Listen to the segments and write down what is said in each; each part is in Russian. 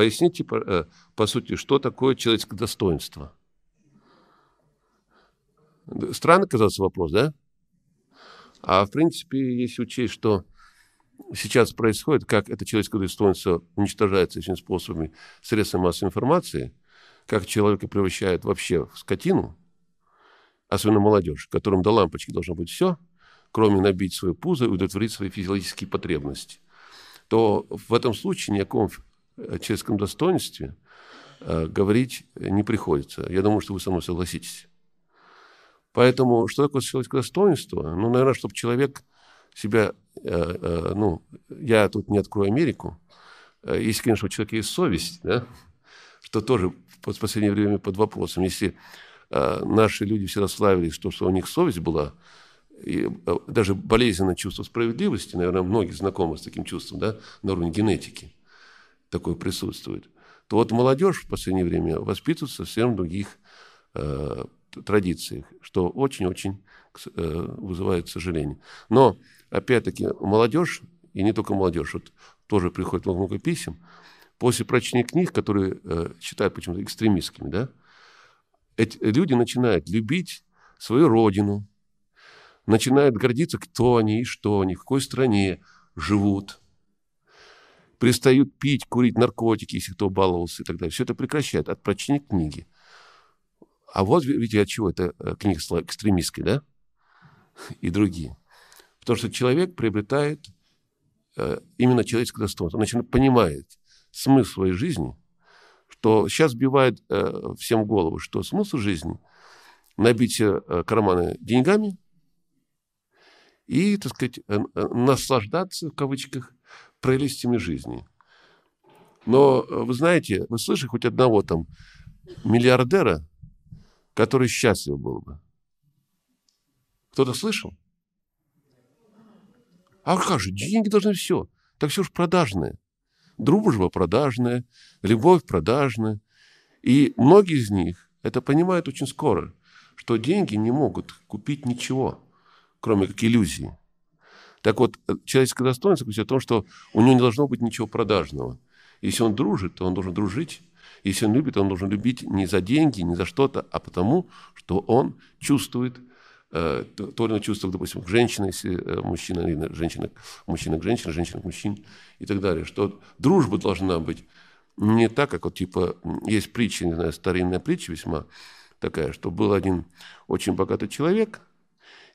Поясните, типа, э, по, сути, что такое человеческое достоинство? Странно казался вопрос, да? А в принципе, если учесть, что сейчас происходит, как это человеческое достоинство уничтожается этими способами средствами массовой информации, как человека превращают вообще в скотину, особенно молодежь, которым до лампочки должно быть все, кроме набить свое пузо и удовлетворить свои физиологические потребности, то в этом случае никакого о э, человеческом достоинстве э, говорить не приходится. Я думаю, что вы со мной согласитесь. Поэтому что такое человеческое достоинство? Ну, наверное, чтобы человек себя, э, ну, я тут не открою Америку, если, конечно, у человека есть совесть, да, что тоже в последнее время под вопросом. Если наши люди всегда славились, что, что у них совесть была, и даже болезненное чувство справедливости, наверное, многие знакомы с таким чувством, да, на уровне генетики – такое присутствует, то вот молодежь в последнее время воспитывается совсем других э, традициях, что очень-очень э, вызывает сожаление. Но, опять-таки, молодежь, и не только молодежь, вот тоже приходит много писем, после прочтения книг, которые э, считают почему-то экстремистскими, да, эти люди начинают любить свою родину, начинают гордиться, кто они и что они, в какой стране живут, перестают пить, курить наркотики, если кто баловался и так далее. Все это прекращает от прочтения книги. А вот видите, от чего эта э, книга стала экстремистской, да? И другие. Потому что человек приобретает э, именно человеческое достоинство. Он начинает понимает смысл своей жизни, что сейчас бивает э, всем голову, что смысл жизни – набить карманы деньгами – и, так сказать, наслаждаться, в кавычках, прелестями жизни. Но э, вы знаете, вы слышали хоть одного там миллиардера, который счастлив был бы? Кто-то слышал? А как же, деньги должны все. Так все же продажное. Дружба продажная, любовь продажная. И многие из них это понимают очень скоро, что деньги не могут купить ничего, кроме как иллюзии. Так вот, э, человеческое достоинство заключается в том, что у него не должно быть ничего продажного. Если он дружит, то он должен дружить. Если он любит, он должен любить не за деньги, не за что-то, а потому, что он чувствует э, то, то или иное допустим, к женщине, если э, мужчина, или женщина, мужчина к женщине, женщина к мужчине и так далее. Что дружба должна быть не так, как вот типа есть притча, не знаю, старинная притча весьма такая, что был один очень богатый человек,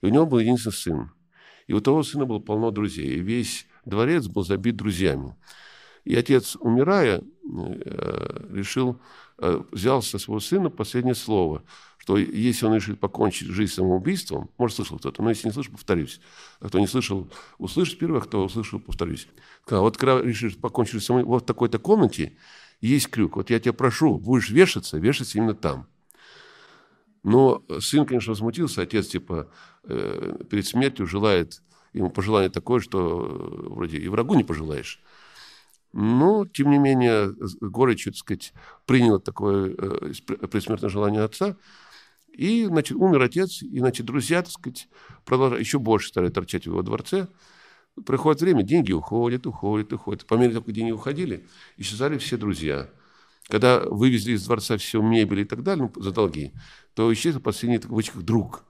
и у него был единственный сын. И у того сына было полно друзей. И весь дворец был забит друзьями. И отец, умирая, э, решил, э, взял со своего сына последнее слово, что если он решит покончить жизнь самоубийством, может, слышал кто-то, но если не слышал, повторюсь. А кто не слышал, услышит первое, а кто услышал, повторюсь. Сказал, вот когда решишь покончить жизнь самоубийством, вот в такой-то комнате есть крюк. Вот я тебя прошу, будешь вешаться, вешаться именно там. Но сын, конечно, возмутился. Отец, типа, э, перед смертью желает, ему пожелание такое, что э, вроде и врагу не пожелаешь. Но, тем не менее, горечью, так сказать, принял такое э, предсмертное желание отца. И, значит, умер отец, и, значит, друзья, так сказать, продолжали, еще больше стали торчать в его дворце. Проходит время, деньги уходят, уходят, уходят. По мере того, как деньги уходили, исчезали все друзья – когда вывезли из дворца всю мебель и так далее ну, за долги, то исчез последний в кавычках друг.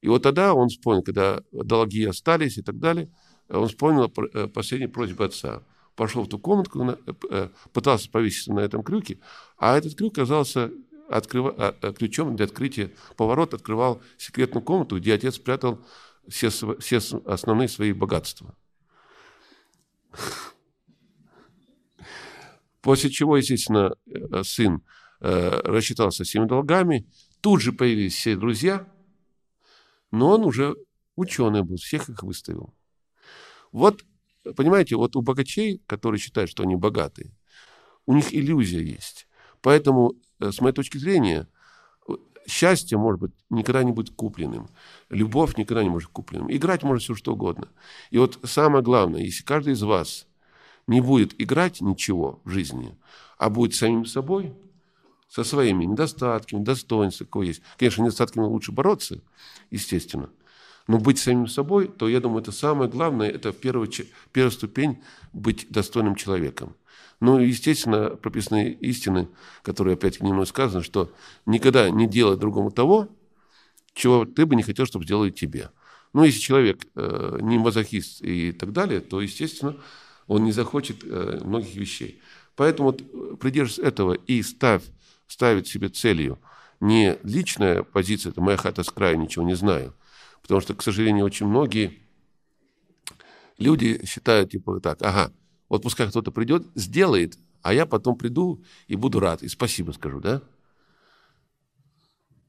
И вот тогда он вспомнил, когда долги остались и так далее, он вспомнил э, последние просьбы отца. Пошел в ту комнатку, э, э, пытался повеситься на этом крюке, а этот крюк оказался открыва... А, ключом для открытия поворота, открывал секретную комнату, где отец спрятал все, все основные свои богатства. После чего, естественно, э, сын э, рассчитался всеми долгами. Тут же появились все друзья, но он уже ученый был, всех их выставил. Вот, понимаете, вот у богачей, которые считают, что они богаты, у них иллюзия есть. Поэтому, э, с моей точки зрения, э, счастье может быть никогда не будет купленным. Любовь никогда не может быть купленным. Играть можно все что угодно. И вот самое главное, если каждый из вас – не будет играть ничего в жизни, а будет самим собой, со своими недостатками, достоинствами, какое есть. Конечно, недостатками лучше бороться, естественно, но быть самим собой, то, я думаю, это самое главное, это первая первая ступень быть достойным человеком. Ну, естественно, прописаны истины, которые опять к нему сказано, что никогда не делай другому того, чего ты бы не хотел, чтобы сделали тебе. Ну, если человек э, не мазохист и так далее, то, естественно, он не захочет э, многих вещей. Поэтому вот э, придерживайся этого и ставь, ставить себе целью не личная позиция, это моя хата с краю, ничего не знаю. Потому что, к сожалению, очень многие люди считают, типа, так, ага, вот пускай кто-то придет, сделает, а я потом приду и буду рад, и спасибо скажу, да?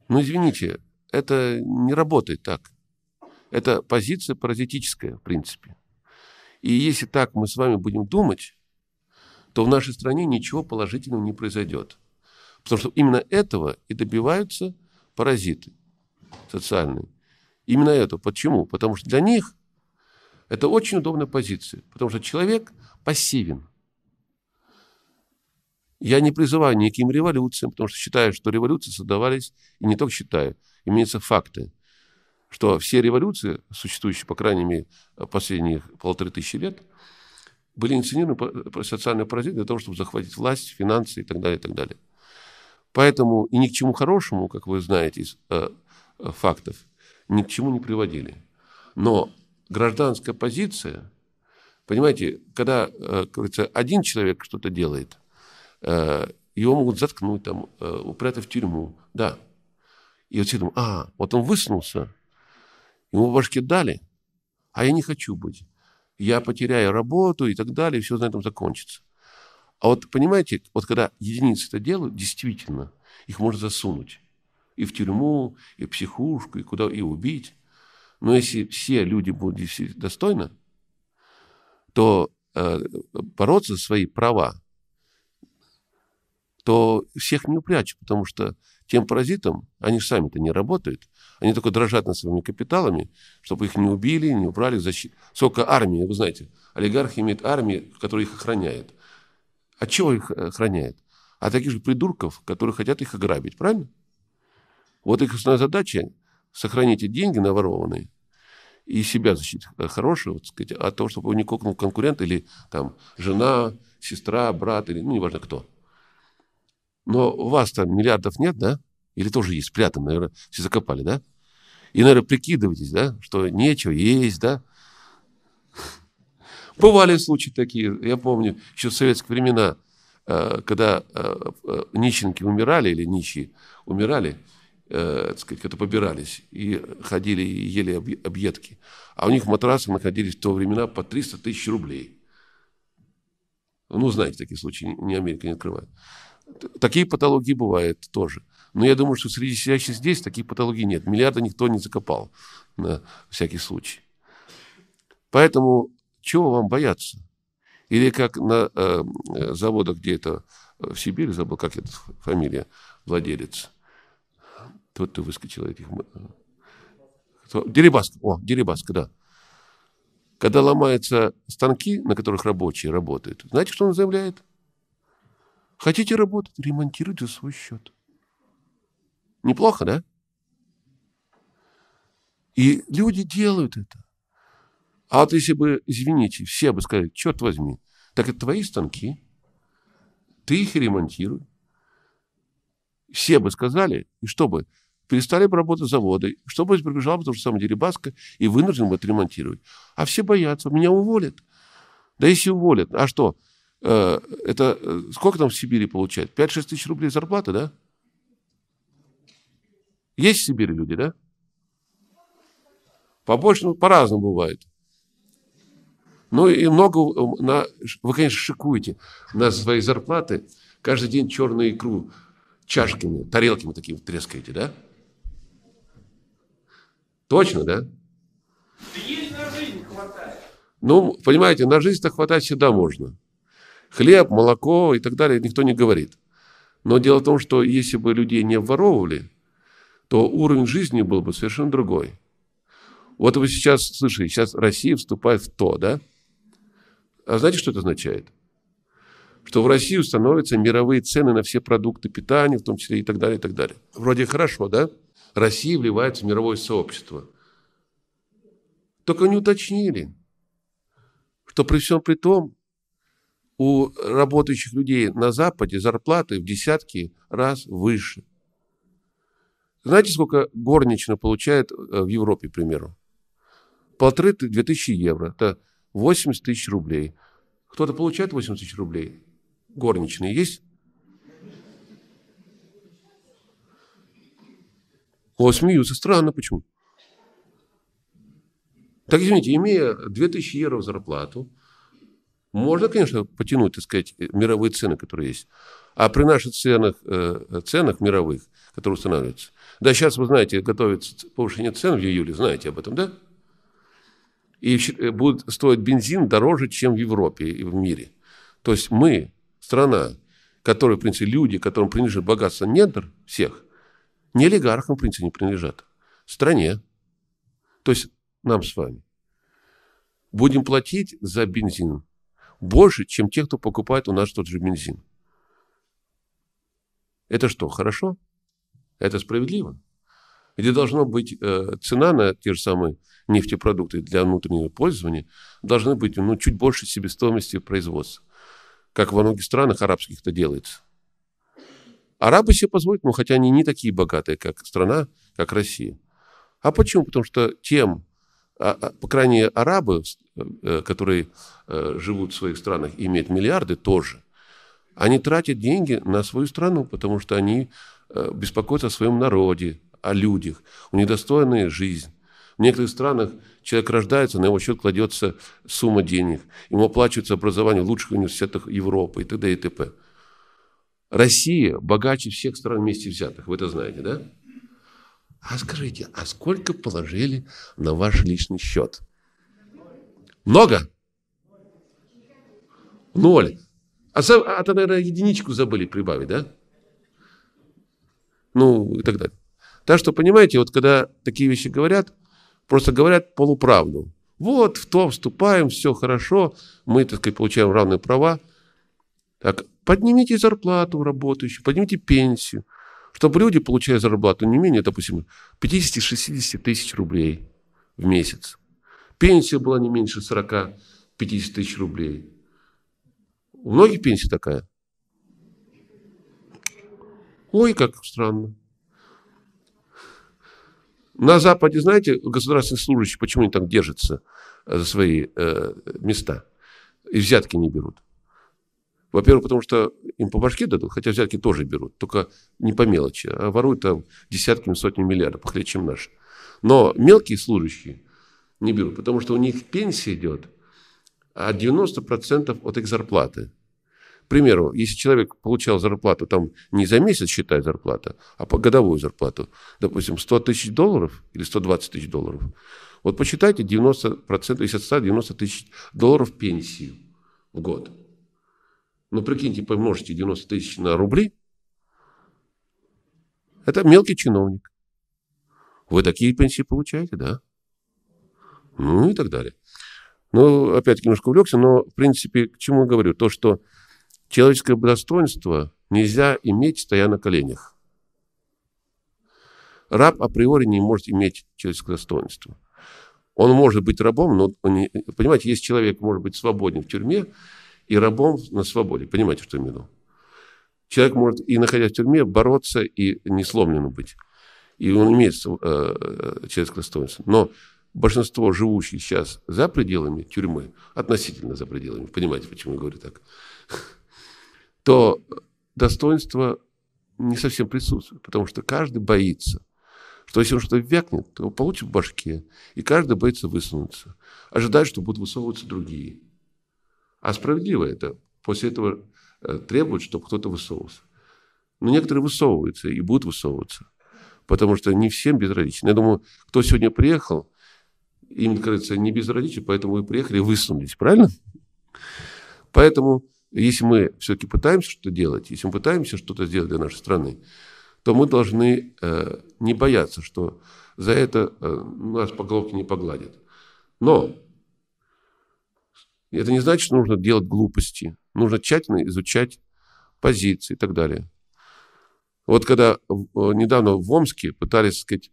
Ну, извините, это не работает так. Это позиция паразитическая, в принципе. И если так мы с вами будем думать, то в нашей стране ничего положительного не произойдет. Потому что именно этого и добиваются паразиты социальные. Именно это. Почему? Потому что для них это очень удобная позиция. Потому что человек пассивен. Я не призываю никаким революциям, потому что считаю, что революции создавались, и не только считаю, имеются факты что все революции, существующие, по крайней мере, последние полторы тысячи лет, были инсценированы по социальной паразит для того, чтобы захватить власть, финансы и так далее, и так далее. Поэтому и ни к чему хорошему, как вы знаете из э, фактов, ни к чему не приводили. Но гражданская позиция, понимаете, когда, э, говорится, один человек что-то делает, э, его могут заткнуть, там, э, упрятать в тюрьму, да. И вот все думают, а, вот он высунулся, Ему башки дали, а я не хочу быть. Я потеряю работу и так далее, и все на этом закончится. А вот понимаете, вот когда единицы это делают, действительно, их можно засунуть и в тюрьму, и в психушку, и куда, и убить. Но если все люди будут действительно достойно, то э, бороться за свои права, то всех не упрячь, потому что тем паразитам, они сами-то не работают, они только дрожат над своими капиталами, чтобы их не убили, не убрали в защиту. Сколько армии, вы знаете, олигарх имеет армии, которая их охраняет. А чего их э, охраняет? А таких же придурков, которые хотят их ограбить, правильно? Вот их основная задача – сохранить эти деньги наворованные и себя защитить э, хорошего, так сказать, от того, чтобы его не кокнул конкурент или там жена, сестра, брат, или, ну, неважно кто – но у вас там миллиардов нет, да? Или тоже есть, спрятан, наверное, все закопали, да? И, наверное, прикидываетесь, да, что нечего есть, да? Бывали случаи такие, я помню, еще в советские времена, э, когда э, э, нищенки умирали или нищие умирали, так сказать, это побирались и ходили и ели объедки. А у них матрасы находились в то времена по 300 тысяч рублей. Ну, знаете, такие случаи, не Америка не открывает. Такие патологии бывают тоже. Но я думаю, что среди сидящих здесь таких патологий нет. Миллиарда никто не закопал на всякий случай. Поэтому чего вам бояться? Или как на э, э заводах где это э, в Сибири, забыл, как это фамилия, владелец. Тот, ты выскочил этих... Э, кто? Дерибаска, о, Дерибаска, да. Когда ломаются станки, на которых рабочие работают, знаете, что он заявляет? Хотите работать? Ремонтируйте свой счет. Неплохо, да? И люди делают это. А вот если бы, извините, все бы сказали, черт возьми, так это твои станки, ты их ремонтируй. Все бы сказали, и что бы, перестали бы работать заводы, что бы прибежал бы тоже самое Деребаска и вынужден бы отремонтировать. А все боятся, меня уволят. Да если уволят, а что, Э, это э, сколько там в Сибири получает? 5-6 тысяч рублей зарплаты, да? Есть в Сибири люди, да? Побольше, ну, по-разному бывает. Ну и много, э, на, вы, конечно, шикуете на свои зарплаты. Каждый день черную икру чашками, тарелками такими трескаете, да? Точно, да? Да есть на жизнь хватает. Ну, понимаете, на жизнь-то хватать всегда можно. Хлеб, молоко и так далее никто не говорит. Но дело в том, что если бы людей не воровывали, то уровень жизни был бы совершенно другой. Вот вы сейчас слышите, сейчас Россия вступает в то, да? А знаете, что это означает? Что в России становятся мировые цены на все продукты питания, в том числе и так далее, и так далее. Вроде хорошо, да? Россия вливается в мировое сообщество. Только не уточнили, что при всем при том у работающих людей на Западе зарплаты в десятки раз выше. Знаете, сколько горнично получает э, в Европе, к примеру? Полторы-две тысячи евро. Это 80 тысяч рублей. Кто-то получает 80 тысяч рублей? Горничные есть? 8 смеются. Странно, почему? Так, извините, имея 2000 евро зарплату, можно, конечно, потянуть, так сказать, мировые цены, которые есть. А при наших ценах, э, э, ценах мировых, которые устанавливаются. Да, сейчас, вы знаете, готовится повышение цен в июле, знаете об этом, да? И э, будет стоить бензин дороже, чем в Европе и в мире. То есть мы, страна, которой, в принципе, люди, которым принадлежит богатство недр всех, не олигархам, в принципе, не принадлежат. Стране. То есть нам с вами. Будем платить за бензин больше, чем те, кто покупает у нас тот же бензин. Это что, хорошо? Это справедливо? Где должна быть э, цена на те же самые нефтепродукты для внутреннего пользования, должны быть ну, чуть больше себестоимости производства, как во многих странах арабских это делается. Арабы себе позволят, но ну, хотя они не такие богатые, как страна, как Россия. А почему? Потому что тем а, а, по крайней мере, арабы, э, которые э, живут в своих странах и имеют миллиарды, тоже. Они тратят деньги на свою страну, потому что они э, беспокоятся о своем народе, о людях. У них достойная жизнь. В некоторых странах человек рождается, на его счет кладется сумма денег. Ему оплачивается образование в лучших университетах Европы и т.д. и т.п. Россия богаче всех стран вместе взятых. Вы это знаете, да? А скажите, а сколько положили на ваш личный счет? Много? Ноль. А, сам, а то, наверное, единичку забыли прибавить, да? Ну, и так далее. Так что, понимаете, вот когда такие вещи говорят, просто говорят полуправду. Вот, в то вступаем, все хорошо, мы, так сказать, получаем равные права. Так, поднимите зарплату работающих, поднимите пенсию – там люди получают зарплату не менее, допустим, 50-60 тысяч рублей в месяц. Пенсия была не меньше 40-50 тысяч рублей. У многих пенсия такая. Ой, как странно. На Западе, знаете, государственные служащие, почему они так держатся за свои э, места и взятки не берут? Во-первых, потому что им по башке дадут, хотя взятки тоже берут, только не по мелочи, а воруют там десятками, сотнями миллиардов, похле, чем наши. Но мелкие служащие не берут, потому что у них пенсия идет а 90% от их зарплаты. К примеру, если человек получал зарплату, там не за месяц считает зарплата, а по годовую зарплату, допустим, 100 тысяч долларов или 120 тысяч долларов, вот посчитайте 90%, если от 100, 90 тысяч долларов пенсию в год – ну, прикиньте, помножьте 90 тысяч на рубли. Это мелкий чиновник. Вы такие пенсии получаете, да? Ну и так далее. Ну, опять немножко увлекся, но, в принципе, к чему я говорю? То, что человеческое достоинство нельзя иметь, стоя на коленях. Раб априори не может иметь человеческое достоинство. Он может быть рабом, но, он не, понимаете, есть человек, может быть, свободен в тюрьме, и рабом на свободе. Понимаете, что я имею в виду? Человек может и находясь в тюрьме бороться и не сломленным быть. И он имеет э, э, человеческое достоинство. Но большинство живущих сейчас за пределами тюрьмы, относительно за пределами, понимаете, почему я говорю так, то достоинство не совсем присутствует, потому что каждый боится, что если он что-то вякнет, то получит в башке, и каждый боится высунуться, ожидает, что будут высовываться другие – а справедливо это. После этого э, требуют, чтобы кто-то высовывался. Но некоторые высовываются и будут высовываться. Потому что не всем без родителей. Я думаю, кто сегодня приехал, им, кажется, не без родителей, поэтому вы приехали, высунулись, правильно? Поэтому, если мы все-таки пытаемся что-то делать, если мы пытаемся что-то сделать для нашей страны, то мы должны э, не бояться, что за это э, нас по головке не погладят. Но и это не значит, что нужно делать глупости. Нужно тщательно изучать позиции и так далее. Вот когда э, недавно в Омске пытались, сказать,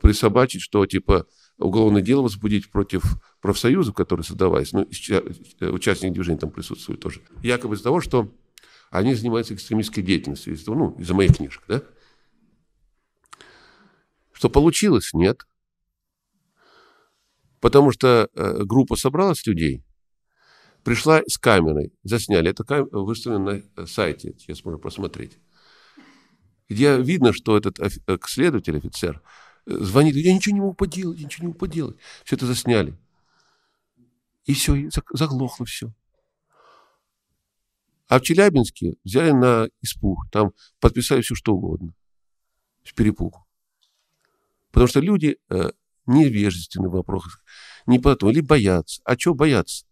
присобачить, что типа уголовное дело возбудить против профсоюза, который создавались, ну, э, участники движения там присутствуют тоже, якобы из-за того, что они занимаются экстремистской деятельностью, из-за, ну, из-за моих книжек, да? Что получилось? Нет. Потому что э, группа собралась людей – пришла с камерой, засняли. Это кам... выставлено на э, сайте, сейчас можно посмотреть. Где видно, что этот э, следователь, офицер, э, звонит, я ничего не могу поделать, ничего не могу поделать. Все это засняли. И все, и заглохло все. А в Челябинске взяли на испух, там подписали все что угодно, в перепугу. Потому что люди э, невежественны в вопросах, не потом, ну, или боятся. А чего боятся?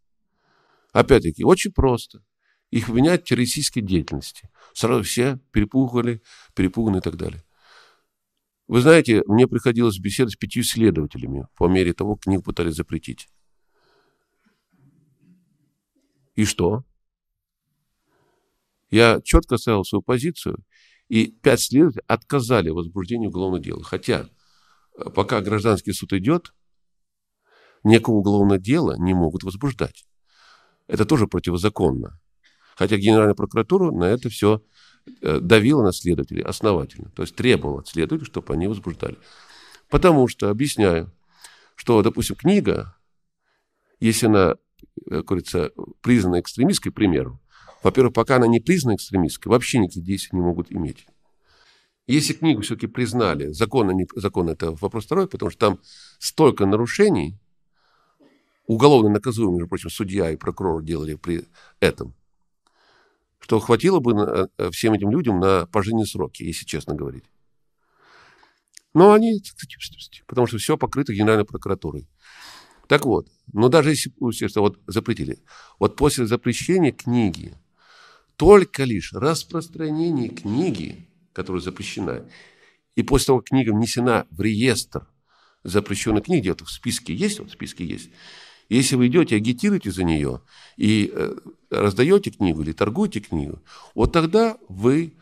Опять-таки, очень просто. Их обвиняют в террористической деятельности. Сразу все перепугали, перепуганы и так далее. Вы знаете, мне приходилось беседовать с пятью следователями по мере того, как книгу пытались запретить. И что? Я четко ставил свою позицию, и пять следователей отказали в возбуждении уголовного дела. Хотя, э, пока гражданский суд идет, никакого уголовного дела не могут возбуждать. Это тоже противозаконно. Хотя Генеральная прокуратура на это все э, давила на следователей основательно. То есть требовала от следователей, чтобы они возбуждали. Потому что, объясняю, что, допустим, книга, если она, э, как говорится, признана экстремистской, к примеру, во-первых, пока она не признана экстремистской, вообще никакие действия не могут иметь. Если книгу все-таки признали, закон, не, закон это вопрос второй, потому что там столько нарушений, уголовно наказуемый, между прочим, судья и прокурор делали при этом, что хватило бы э, э, всем этим людям на пожизненные сроки, если честно говорить. Но они, потому что все покрыто Генеральной прокуратурой. Так вот, но даже если естественно, вот запретили, вот после запрещения книги, только лишь распространение книги, которая запрещена, и после того, как книга внесена в реестр запрещенных книг, где-то в списке есть, вот в списке есть, если вы идете, агитируете за нее и э, раздаете книгу или торгуете книгу, вот тогда вы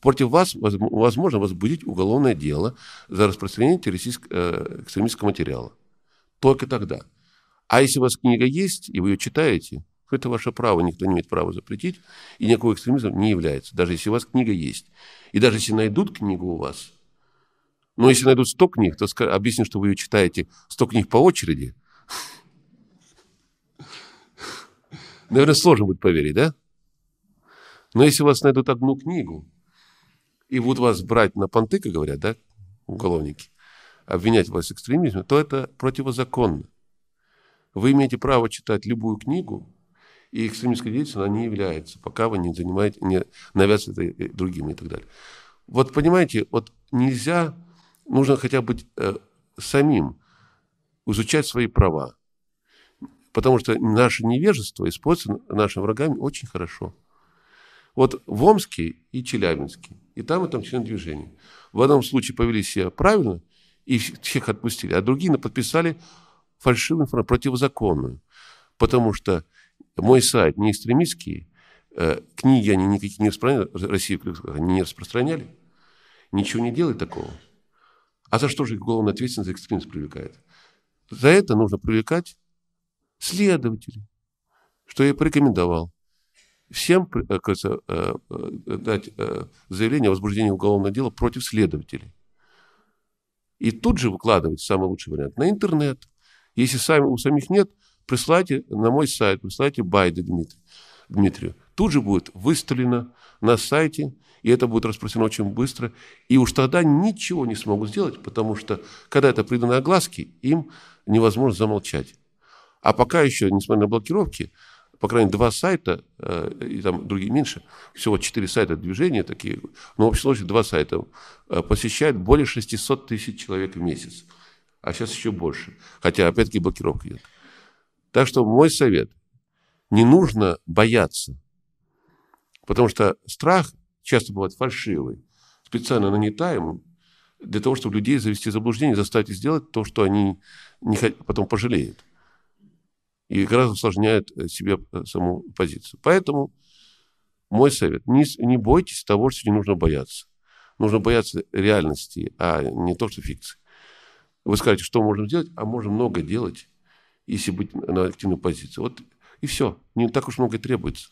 против вас возможно возбудить уголовное дело за распространение террористического, э, экстремистского материала. Только тогда. А если у вас книга есть, и вы ее читаете, это ваше право, никто не имеет права запретить, и никакого экстремизма не является, даже если у вас книга есть. И даже если найдут книгу у вас, но если найдут 100 книг, то объясню, что вы ее читаете 100 книг по очереди, Наверное, сложно будет поверить, да? Но если у вас найдут одну книгу, и будут вас брать на понты, как говорят, да, уголовники, обвинять вас в экстремизме, то это противозаконно. Вы имеете право читать любую книгу, и экстремистской деятельностью она не является, пока вы не занимаете, не навязываете другим и так далее. Вот понимаете, вот нельзя, нужно хотя бы быть э, самим, изучать свои права, Потому что наше невежество используется нашими врагами очень хорошо. Вот в Омске и Челябинске, и там, и там член движения. В одном случае повели себя правильно, и всех отпустили, а другие подписали фальшивую информацию, противозаконную. Потому что мой сайт не экстремистский, э, книги они никакие не распространяли, Россию они не распространяли, ничего не делает такого. А за что же их уголовная ответственность за экстремизм привлекает? За это нужно привлекать следователей, что я порекомендовал всем э, кажется, э, э, дать заявление о возбуждении уголовного дела против следователей. И тут же выкладывать самый лучший вариант на интернет. Если сами, у самих нет, присылайте на мой сайт, присылайте Байда Дмитрию. Дмитрию. Тут же будет выставлено на сайте, и это будет распространено очень быстро. И уж тогда ничего не смогут сделать, потому что, когда это придано огласке, им невозможно замолчать. А пока еще, несмотря на блокировки, по крайней мере, два сайта, э, и там другие меньше, всего четыре сайта движения такие, но в общей сложности два сайта э, посещают более 600 тысяч человек в месяц. А сейчас еще больше. Хотя, опять-таки, блокировка идет. Так что мой совет – не нужно бояться. Потому что страх часто бывает фальшивый, специально нанятаемым, для того, чтобы людей завести в заблуждение, заставить сделать то, что они не хот... потом пожалеют и гораздо усложняет э, себе э, саму позицию. Поэтому мой совет, не, не бойтесь того, что не нужно бояться. Нужно бояться реальности, а не то, что фикции. Вы скажете, что можно делать, а можно много делать, если быть на активной позиции. Вот и все. Не так уж много требуется.